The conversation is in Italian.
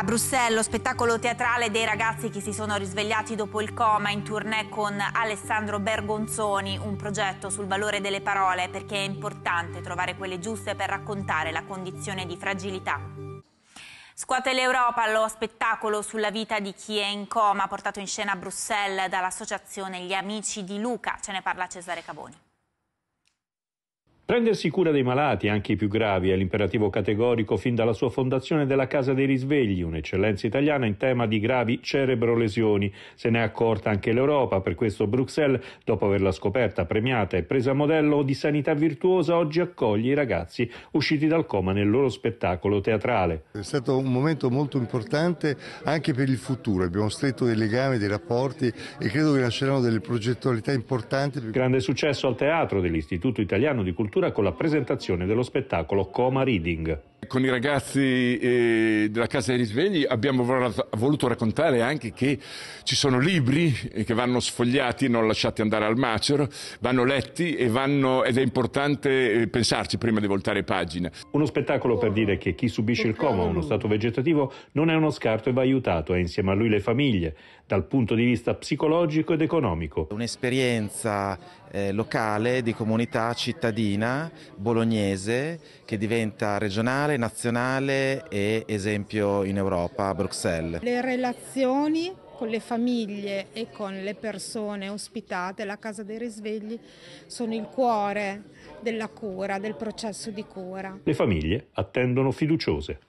A Bruxelles lo spettacolo teatrale dei ragazzi che si sono risvegliati dopo il coma in tournée con Alessandro Bergonzoni, un progetto sul valore delle parole perché è importante trovare quelle giuste per raccontare la condizione di fragilità. Scuote l'Europa lo spettacolo sulla vita di chi è in coma portato in scena a Bruxelles dall'associazione Gli Amici di Luca. Ce ne parla Cesare Caboni. Prendersi cura dei malati, anche i più gravi, è l'imperativo categorico fin dalla sua fondazione della Casa dei Risvegli, un'eccellenza italiana in tema di gravi cerebrolesioni. Se ne è accorta anche l'Europa, per questo Bruxelles, dopo averla scoperta, premiata e presa a modello di sanità virtuosa, oggi accoglie i ragazzi usciti dal coma nel loro spettacolo teatrale. È stato un momento molto importante anche per il futuro, abbiamo stretto dei legami, dei rapporti e credo che nasceranno delle progettualità importanti. Grande successo al teatro dell'Istituto Italiano di Cultura apertura con la presentazione dello spettacolo Coma Reading. Con i ragazzi eh, della Casa dei Risvegli abbiamo voluto raccontare anche che ci sono libri eh, che vanno sfogliati, non lasciati andare al macero, vanno letti vanno, ed è importante eh, pensarci prima di voltare pagina. Uno spettacolo per dire che chi subisce il coma uno stato vegetativo non è uno scarto e va aiutato e insieme a lui le famiglie, dal punto di vista psicologico ed economico. Un'esperienza locale di comunità cittadina bolognese che diventa regionale locale, nazionale e esempio in Europa, a Bruxelles. Le relazioni con le famiglie e con le persone ospitate, la Casa dei Risvegli, sono il cuore della cura, del processo di cura. Le famiglie attendono fiduciose